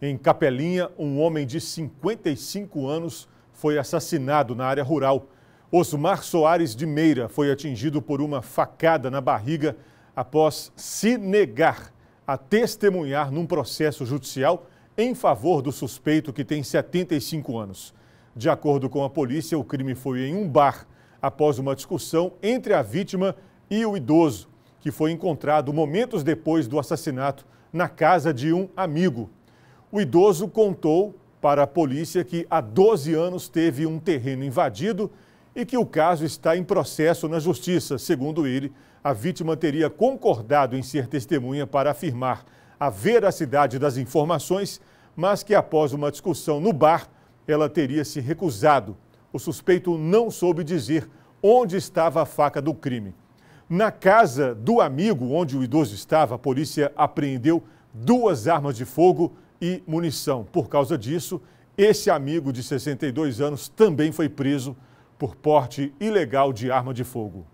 Em Capelinha, um homem de 55 anos foi assassinado na área rural. Osmar Soares de Meira foi atingido por uma facada na barriga após se negar a testemunhar num processo judicial em favor do suspeito que tem 75 anos. De acordo com a polícia, o crime foi em um bar após uma discussão entre a vítima e o idoso, que foi encontrado momentos depois do assassinato na casa de um amigo o idoso contou para a polícia que há 12 anos teve um terreno invadido e que o caso está em processo na justiça. Segundo ele, a vítima teria concordado em ser testemunha para afirmar a veracidade das informações, mas que após uma discussão no bar, ela teria se recusado. O suspeito não soube dizer onde estava a faca do crime. Na casa do amigo onde o idoso estava, a polícia apreendeu duas armas de fogo e munição. Por causa disso, esse amigo de 62 anos também foi preso por porte ilegal de arma de fogo.